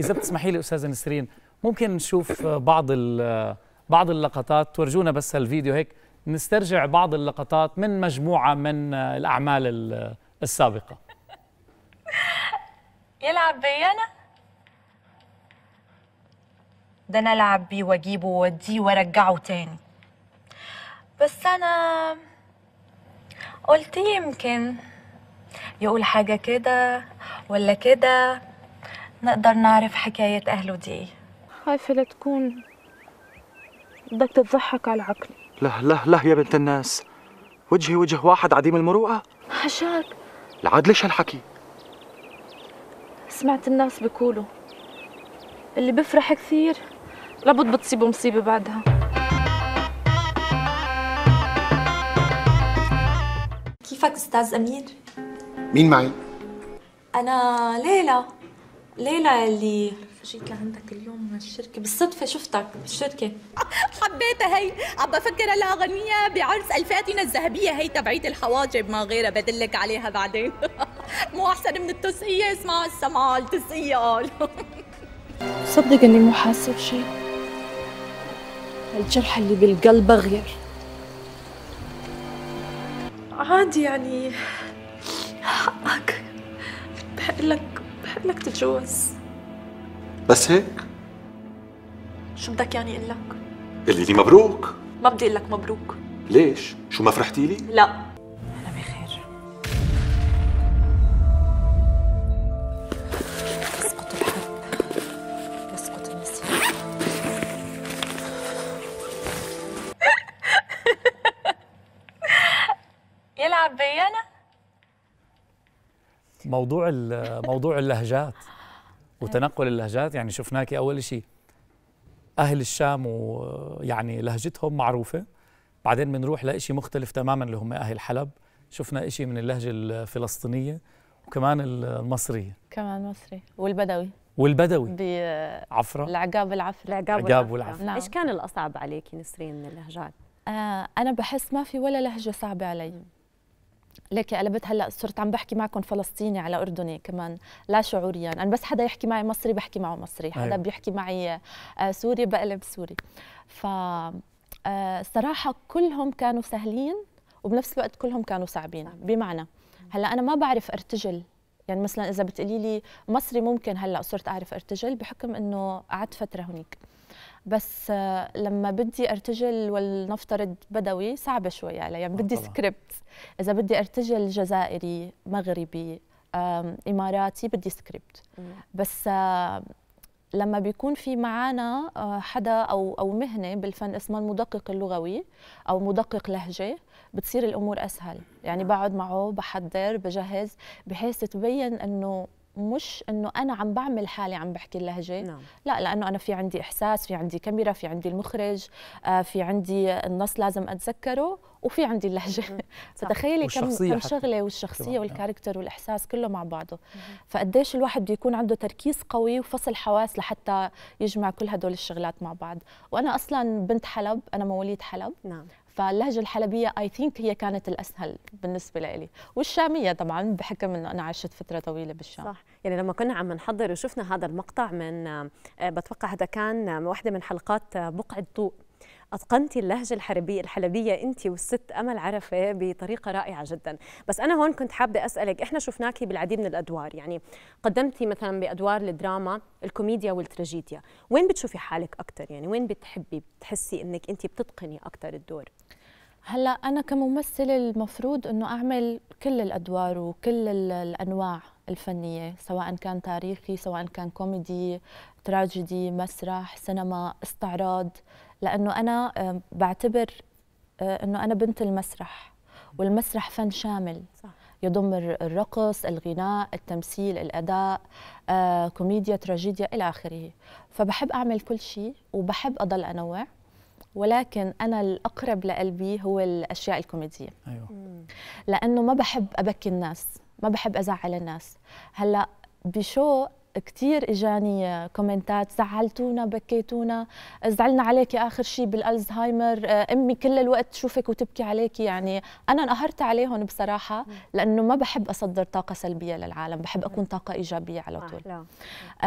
اذا بتسمحي لي استاذه نسرين ممكن نشوف بعض بعض اللقطات تورجونا بس الفيديو هيك نسترجع بعض اللقطات من مجموعه من الاعمال السابقه يلعب بي انا ده انا العب بيه واجيبه واوديه وارجعه تاني بس انا قلت يمكن يقول حاجه كده ولا كده نقدر نعرف حكاية أهله دي إيه؟ خايفة لتكون بدك تضحك على عقلي لا لا لا يا بنت الناس وجهي وجه واحد عديم المروءة حشاك العاد ليش هالحكي؟ سمعت الناس بيقولوا اللي بفرح كثير لابد بتصيبه مصيبة بعدها كيفك استاذ امير؟ مين معي؟ انا ليلى ليلى اللي جيت لعندك اليوم الشركة بالصدفة شفتك بالشركة حبيتها هي عم بفكر هلا اغنيها بعرس الفاتنة الذهبية هي تبعيت الحواجب ما غيرها بدلك عليها بعدين مو احسن من التسقية اسمع السمعة التسقية قال صدق اني مو حاسة بشيء الجرح اللي بالقلب غير عادي يعني حقك بحق لك حق لك تتجوز بس هيك شو بدك يعني اقول لك؟ قلي لي مبروك ما بدي اقول لك مبروك ليش؟ شو ما فرحتي لي؟ لا موضوع موضوع اللهجات وتنقل اللهجات يعني شفناكي اول شيء اهل الشام ويعني لهجتهم معروفه بعدين بنروح لشيء مختلف تماما اللي هم اهل حلب شفنا شيء من اللهجه الفلسطينيه وكمان المصريه كمان مصري والبدوي والبدوي بعفرة العقاب العفر العقاب العقاب والعفر. نعم. ايش كان الاصعب عليك نسرين من اللهجات آه انا بحس ما في ولا لهجه صعبه علي ليك قلبت هلا صرت عم بحكي معكم فلسطيني على اردني كمان لا شعوريا انا بس حدا يحكي معي مصري بحكي معه مصري حدا أيوة. بيحكي معي آه، سوري بقلب سوري ف آه، صراحه كلهم كانوا سهلين وبنفس الوقت كلهم كانوا صعبين بمعنى هلا انا ما بعرف ارتجل يعني مثلا اذا بتقولي لي مصري ممكن هلا صرت اعرف ارتجل بحكم انه قعدت فتره هناك بس آه، لما بدي ارتجل ولنفترض بدوي صعبه شوي علي يعني آه، بدي سكريبت اذا بدي ارتجل جزائري مغربي اماراتي بدي سكريبت بس آه، لما بيكون في معانا حدا او او مهنه بالفن اسمها المدقق اللغوي او مدقق لهجه بتصير الامور اسهل يعني بقعد معه بحضر بجهز بحيث تبين انه مش انه انا عم بعمل حالي عم بحكي اللهجه نعم. لا لانه انا في عندي احساس في عندي كاميرا في عندي المخرج آه، في عندي النص لازم اتذكره وفي عندي اللهجه فتخيلي كم كم شغله والشخصيه والكاركتر والاحساس كله مع بعضه فقديش الواحد بده يكون عنده تركيز قوي وفصل حواس لحتى يجمع كل هدول الشغلات مع بعض وانا اصلا بنت حلب انا مواليد حلب نعم فاللهجه الحلبيه اي ثينك هي كانت الاسهل بالنسبه لي والشاميه طبعا بحكم انه انا عشت فتره طويله بالشام صح يعني لما كنا عم نحضر وشفنا هذا المقطع من آه، بتوقع هذا كان آه، واحده من حلقات آه، بقعه ضوء أتقنتي اللهجة الحربية الحلبية أنت والست أمل عرفة بطريقة رائعة جدا بس أنا هون كنت حابة أسألك إحنا شفناكي بالعديد من الأدوار يعني قدمتي مثلا بأدوار الدراما الكوميديا والتراجيديا وين بتشوفي حالك أكثر يعني وين بتحبي بتحسي أنك أنت بتتقني أكثر الدور هلا انا كممثله المفروض انه اعمل كل الادوار وكل الانواع الفنيه سواء كان تاريخي سواء كان كوميدي تراجيدي مسرح سينما استعراض لانه انا بعتبر آه، انه انا بنت المسرح والمسرح فن شامل صح. يضم الرقص، الغناء، التمثيل، الأداء، آه، كوميديا، تراجيديا إلى آخره فبحب أعمل كل شيء وبحب أضل أنوع ولكن أنا الأقرب لقلبي هو الأشياء الكوميدية أيوة. لأنه ما بحب أبكي الناس ما بحب أزعل الناس هلأ بشو كثير اجاني كومنتات زعلتونا بكيتونا زعلنا عليكي اخر شيء بالالزهايمر امي كل الوقت تشوفك وتبكي عليكي يعني انا انقهرت عليهم بصراحه لانه ما بحب اصدر طاقه سلبيه للعالم بحب اكون طاقه ايجابيه على طول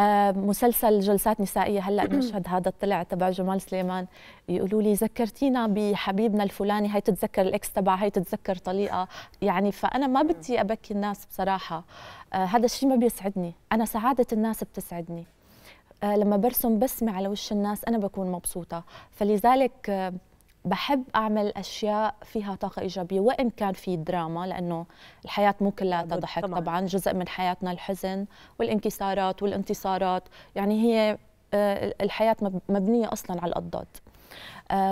آه مسلسل جلسات نسائيه هلا المشهد هذا طلع تبع جمال سليمان يقولوا لي ذكرتينا بحبيبنا الفلاني هي تتذكر الاكس تبع هي تتذكر طليقه يعني فانا ما بدي ابكي الناس بصراحه آه هذا الشيء ما بيسعدني انا سعاده الناس بتسعدني آه، لما برسم بسمة على وش الناس أنا بكون مبسوطة فلذلك آه، بحب أعمل أشياء فيها طاقة إيجابية وإن كان في دراما لأنه الحياة مو كلها ضحك طبعا. طبعا جزء من حياتنا الحزن والانكسارات والانتصارات يعني هي آه، الحياة مبنية أصلا على الأضداد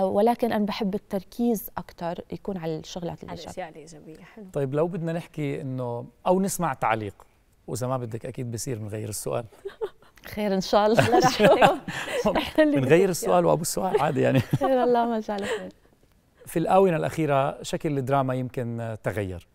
ولكن انا بحب التركيز اكثر يكون على الشغلات الايجابيه على الاشياء الايجابيه حلو طيب لو بدنا نحكي انه او نسمع تعليق واذا ما بدك اكيد بصير بنغير السؤال خير ان شاء الله بنغير السؤال وابو السؤال عادي يعني خير الله ما شاء الله خير في الاونه الاخيره شكل الدراما يمكن تغير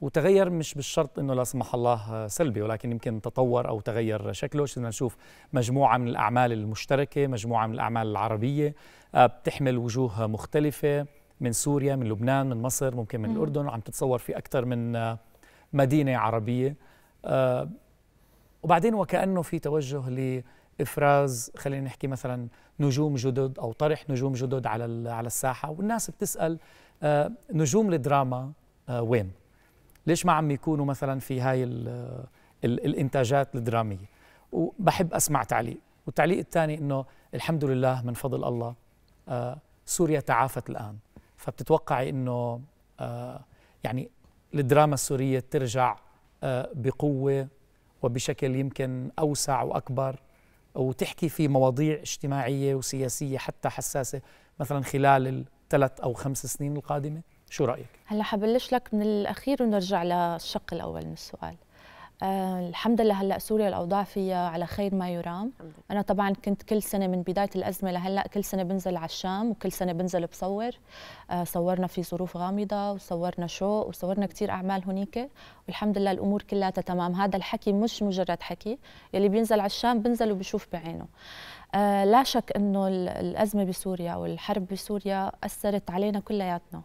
وتغير مش بالشرط انه لا سمح الله سلبي ولكن يمكن تطور او تغير شكله صرنا نشوف مجموعه من الاعمال المشتركه مجموعه من الاعمال العربيه آه، بتحمل وجوه مختلفه من سوريا من لبنان من مصر ممكن من الاردن عم تتصور في اكثر من آه، مدينه عربيه آه، وبعدين وكأنه في توجه لإفراز خلينا نحكي مثلا نجوم جدد أو طرح نجوم جدد على على الساحة والناس بتسأل آه، نجوم الدراما آه، وين؟ ليش ما عم يكونوا مثلا في هاي الـ الـ الإنتاجات الدرامية؟ وبحب أسمع تعليق والتعليق الثاني إنه الحمد لله من فضل الله سوريا تعافت الآن فبتتوقعي إنه يعني الدراما السورية ترجع بقوه وبشكل يمكن اوسع واكبر وتحكي في مواضيع اجتماعيه وسياسيه حتى حساسه مثلا خلال الثلاث او خمس سنين القادمه شو رايك هلا حبلش لك من الاخير ونرجع للشق الاول من السؤال آه الحمد لله هلا سوريا الاوضاع فيها على خير ما يرام انا طبعا كنت كل سنه من بدايه الازمه لهلا كل سنه بنزل على الشام وكل سنه بنزل بصور آه صورنا في ظروف غامضه وصورنا شوق وصورنا كثير اعمال هنيك والحمد لله الامور كلها تمام هذا الحكي مش مجرد حكي يلي بينزل على الشام بنزل وبشوف بعينه آه لا شك انه الازمه بسوريا والحرب بسوريا اثرت علينا كلياتنا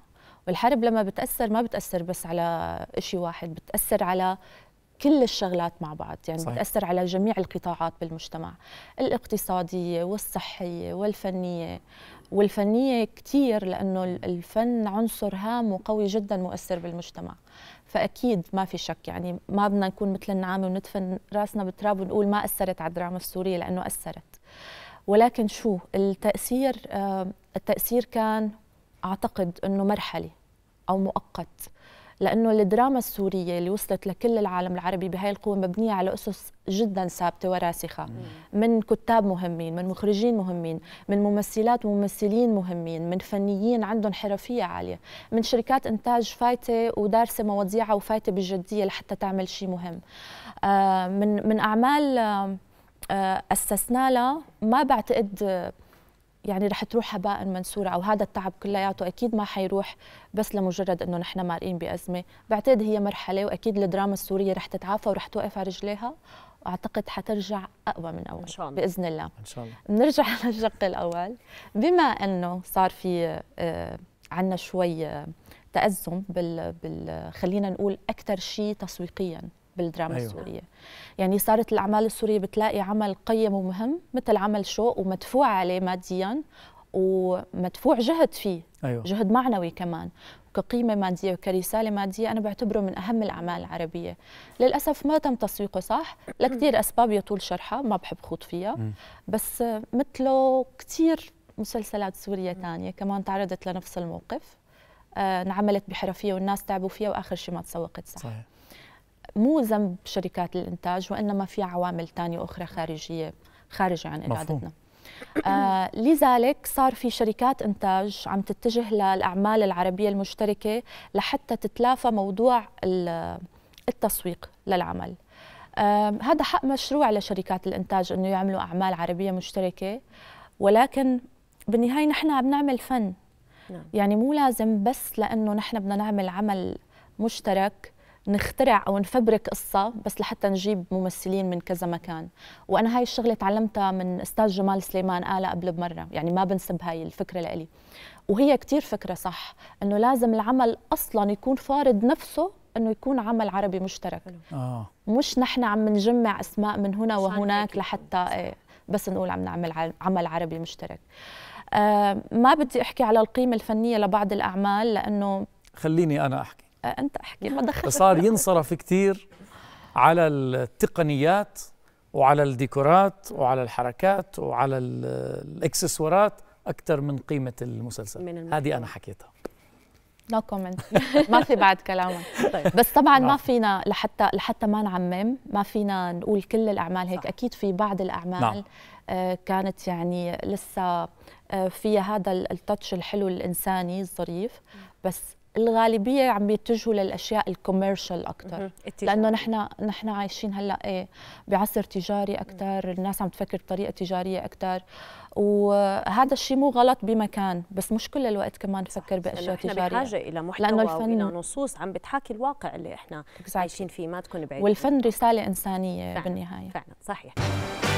والحرب لما بتاثر ما بتاثر بس على شيء واحد بتاثر على كل الشغلات مع بعض يعني صحيح. بتأثر على جميع القطاعات بالمجتمع الاقتصادية والصحية والفنية والفنية كثير لأنه الفن عنصر هام وقوي جدا مؤثر بالمجتمع فأكيد ما في شك يعني ما بدنا نكون مثل النعامة وندفن راسنا بالتراب ونقول ما أثرت على الدراما السورية لأنه أثرت ولكن شو التأثير آه، التأثير كان أعتقد أنه مرحلي أو مؤقت لانه الدراما السوريه اللي وصلت لكل العالم العربي بهاي القوه مبنيه على اسس جدا ثابته وراسخه من كتاب مهمين من مخرجين مهمين من ممثلات وممثلين مهمين من فنيين عندهم حرفيه عاليه من شركات انتاج فايته ودارسه مواضيعها وفايته بجديه لحتى تعمل شيء مهم آه، من من اعمال آه، آه، اسسنا لها ما بعتقد يعني رح تروح هباء منسورة او هذا التعب كلياته اكيد ما حيروح بس لمجرد انه نحن مارقين بازمه، بعتقد هي مرحله واكيد الدراما السوريه رح تتعافى ورح توقف على رجليها واعتقد حترجع اقوى من اول ان شاء الله باذن الله ان شاء الله بنرجع للشق الاول بما انه صار في آه، عندنا شوي آه، تازم بال, بال خلينا نقول اكثر شيء تسويقيا بالدراما أيوة. السورية يعني صارت الأعمال السورية بتلاقي عمل قيم ومهم مثل عمل شو ومدفوع عليه ماديا ومدفوع جهد فيه أيوة. جهد معنوي كمان كقيمة مادية وكرسالة مادية أنا بعتبره من أهم الأعمال العربية للأسف ما تم تسويقه صح لكثير أسباب يطول شرحها ما بحب خوض فيها بس مثله كثير مسلسلات سورية تانية كمان تعرضت لنفس الموقف آه، انعملت بحرفية والناس تعبوا فيها وآخر شيء ما تسوقت صح صحيح. مو ذنب شركات الانتاج وانما في عوامل ثانيه اخرى خارجيه خارجه عن ارادتنا آه لذلك صار في شركات انتاج عم تتجه للاعمال العربيه المشتركه لحتى تتلافى موضوع التسويق للعمل آه هذا حق مشروع لشركات الانتاج انه يعملوا اعمال عربيه مشتركه ولكن بالنهايه نحن عم نعمل فن نعم. يعني مو لازم بس لانه نحن بدنا نعمل عمل مشترك نخترع او نفبرك قصه بس لحتى نجيب ممثلين من كذا مكان وانا هاي الشغله تعلمتها من استاذ جمال سليمان قالها قبل بمره يعني ما بنسب هاي الفكره لإلي وهي كثير فكره صح انه لازم العمل اصلا يكون فارض نفسه انه يكون عمل عربي مشترك آه. مش نحن عم نجمع اسماء من هنا وهناك لحتى إيه، بس نقول عم نعمل عمل عربي مشترك آه ما بدي احكي على القيمه الفنيه لبعض الاعمال لانه خليني انا احكي انت احكي ما دخلت صار ينصرف كثير على التقنيات وعلى الديكورات وعلى الحركات وعلى الاكسسوارات اكثر من قيمه المسلسل من هذه انا حكيتها نو no كومنت ما في بعد كلامك طيب. بس طبعا ما نعم. فينا لحتى لحتى ما نعمم ما فينا نقول كل الاعمال هيك صح. اكيد في بعض الاعمال نعم. آه، كانت يعني لسه آه، فيها هذا التاتش الحلو الانساني الظريف بس الغالبيه عم بيتجهوا للاشياء الكوميرشال اكثر لانه نحن نحن عايشين هلا ايه بعصر تجاري اكثر الناس عم تفكر بطريقه تجاريه اكثر وهذا الشيء مو غلط بمكان بس مش كل الوقت كمان نفكر باشياء إحنا تجاريه بحاجه الى محتوى لانه الفن نصوص عم بتحاكي الواقع اللي احنا عايشين فيه ما تكون بعيد والفن رساله انسانيه فعلا. بالنهايه فعلا صحيح